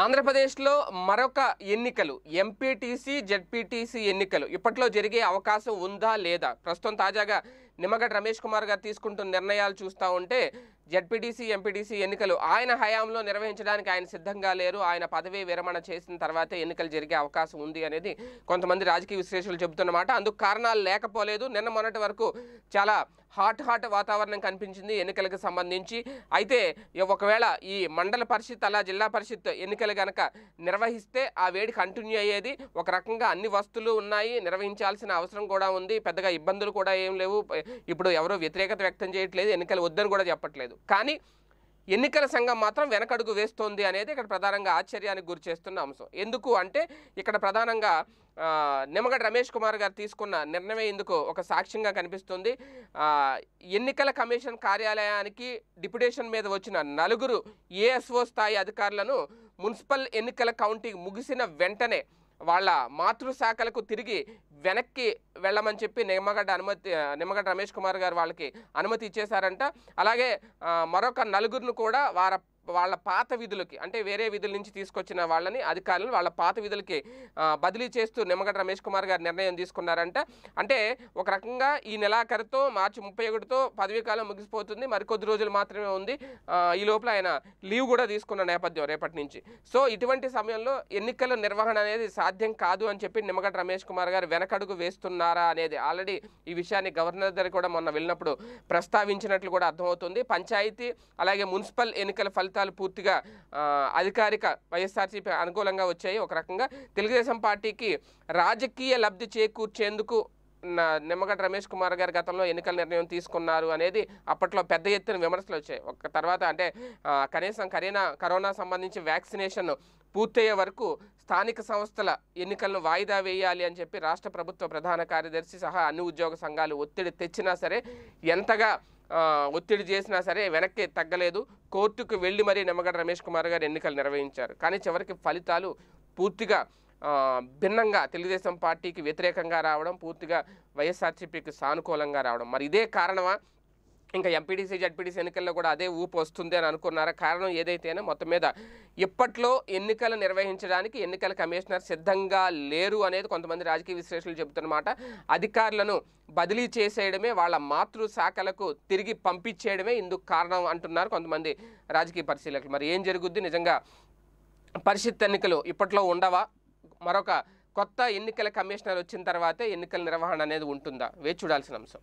ఆంధ్రప్రదేశ్లో మరొక ఎన్నికలు ఎంపీటీసీ జెడ్పీటీసీ ఎన్నికలు ఇప్పట్లో జరిగే అవకాశం ఉందా లేదా ప్రస్తుతం తాజాగా నిమ్మగడ్డ రమేష్ కుమార్ గారు తీసుకుంటున్న నిర్ణయాలు చూస్తూ ఉంటే జడ్పీటీసీ ఎంపీటీసీ ఎన్నికలు ఆయన హయాంలో నిర్వహించడానికి ఆయన సిద్ధంగా లేరు ఆయన పదవీ విరమణ చేసిన తర్వాతే ఎన్నికలు జరిగే అవకాశం ఉంది అనేది కొంతమంది రాజకీయ విశ్లేషకులు చెబుతున్నమాట అందుకు కారణాలు లేకపోలేదు నిన్న మొన్నటి వరకు చాలా హాట్ హాట్ వాతావరణం కనిపించింది ఎన్నికలకు సంబంధించి అయితే ఒకవేళ ఈ మండల పరిషత్ అలా జిల్లా పరిషత్ ఎన్నికలు కనుక నిర్వహిస్తే ఆ వేడి కంటిన్యూ అయ్యేది ఒక రకంగా అన్ని వస్తువులు ఉన్నాయి నిర్వహించాల్సిన అవసరం కూడా ఉంది పెద్దగా ఇబ్బందులు కూడా ఏం లేవు ఇప్పుడు ఎవరో వ్యతిరేకత వ్యక్తం చేయట్లేదు ఎన్నికలు వద్దని కూడా చెప్పట్లేదు కానీ ఎన్నికల సంఘం మాత్రం వెనకడుగు వేస్తోంది అనేది ఇక్కడ ప్రధానంగా ఆశ్చర్యానికి గురి చేస్తున్న అంశం ఎందుకు అంటే ఇక్కడ ప్రధానంగా నిమ్మగడ్డ రమేష్ కుమార్ గారు తీసుకున్న నిర్ణయం ఎందుకు ఒక సాక్ష్యంగా కనిపిస్తుంది ఎన్నికల కమిషన్ కార్యాలయానికి డిప్యుటేషన్ మీద వచ్చిన నలుగురు ఏఎస్ఓ స్థాయి అధికారులను మున్సిపల్ ఎన్నికల కౌంటింగ్ ముగిసిన వెంటనే వాళ్ళ మాతృశాఖలకు తిరిగి వెనక్కి వెళ్ళమని చెప్పి నిమ్మగడ్డ అనుమతి నిమ్మగడ్డ రమేష్ కుమార్ గారు వాళ్ళకి అనుమతి ఇచ్చేశారంట అలాగే మరొక నలుగురిని కూడా వారు వాళ్ళ పాత విధులకి అంటే వేరే విధుల నుంచి తీసుకొచ్చిన వాళ్ళని అధికారులు వాళ్ళ పాత విధులకి బదిలీ చేస్తూ నిమ్మగడ్డ రమేష్ కుమార్ గారు నిర్ణయం తీసుకున్నారంట అంటే ఒక రకంగా ఈ నెలాఖరుతో మార్చి ముప్పై ఒకటితో పదవీకాలం ముగిసిపోతుంది మరికొద్ది రోజులు మాత్రమే ఉంది ఈ లోపల ఆయన లీవ్ కూడా తీసుకున్న నేపథ్యం రేపటి నుంచి సో ఇటువంటి సమయంలో ఎన్నికల నిర్వహణ అనేది సాధ్యం కాదు అని చెప్పి నిమ్మగడ్డ రమేష్ కుమార్ గారు వెనకడుగు వేస్తున్నారా అనేది ఆల్రెడీ ఈ విషయాన్ని గవర్నర్ దగ్గర కూడా మొన్న వెళ్ళినప్పుడు ప్రస్తావించినట్లు కూడా అర్థమవుతుంది పంచాయతీ అలాగే మున్సిపల్ ఎన్నికల ఫలితం ఫలితాలు పూర్తిగా అధికారిక వైఎస్ఆర్సీపీ అనుకూలంగా వచ్చాయి ఒక రకంగా తెలుగుదేశం పార్టీకి రాజకీయ లబ్ధి చేకూర్చేందుకు నిమ్మగడ్డ రమేష్ కుమార్ గారు గతంలో ఎన్నికల నిర్ణయం తీసుకున్నారు అనేది అప్పట్లో పెద్ద ఎత్తున విమర్శలు వచ్చాయి ఒక తర్వాత అంటే కనీసం కరీనా కరోనా సంబంధించి వ్యాక్సినేషన్ పూర్తయ్యే వరకు స్థానిక సంస్థల ఎన్నికలను వాయిదా వేయాలి అని చెప్పి రాష్ట్ర ప్రభుత్వ ప్రధాన కార్యదర్శి సహా అన్ని ఉద్యోగ సంఘాలు ఒత్తిడి తెచ్చినా సరే ఎంతగా ఒత్తిడి చేసినా సరే వెనక్కి తగ్గలేదు కోర్టుకు వెళ్ళి మరీ నిమ్మగడ్డ రమేష్ కుమార్ గారు ఎన్నికలు నిర్వహించారు కానీ చివరికి ఫలితాలు పూర్తిగా భిన్నంగా తెలుగుదేశం పార్టీకి వ్యతిరేకంగా రావడం పూర్తిగా వైఎస్ఆర్సీపీకి సానుకూలంగా రావడం మరి ఇదే కారణమా ఇంకా ఎంపీటీసీ జడ్పీటీసీ ఎన్నికల్లో కూడా అదే ఊపు వస్తుంది అని అనుకున్నారా కారణం ఏదైతేనే మొత్తం మీద ఇప్పట్లో ఎన్నికలు నిర్వహించడానికి ఎన్నికల కమిషనర్ సిద్ధంగా లేరు అనేది కొంతమంది రాజకీయ విశ్లేషకులు చెబుతున్నమాట అధికారులను బదిలీ చేసేయడమే వాళ్ళ మాతృ శాఖలకు తిరిగి పంపించేయడమే ఇందుకు కారణం అంటున్నారు కొంతమంది రాజకీయ పరిశీలకులు మరి ఏం జరుగుద్ది నిజంగా పరిషత్ ఎన్నికలు ఇప్పట్లో ఉండవా మరొక కొత్త ఎన్నికల కమిషనర్ వచ్చిన తర్వాతే ఎన్నికల నిర్వహణ అనేది ఉంటుందా వేచి చూడాల్సిన అంశం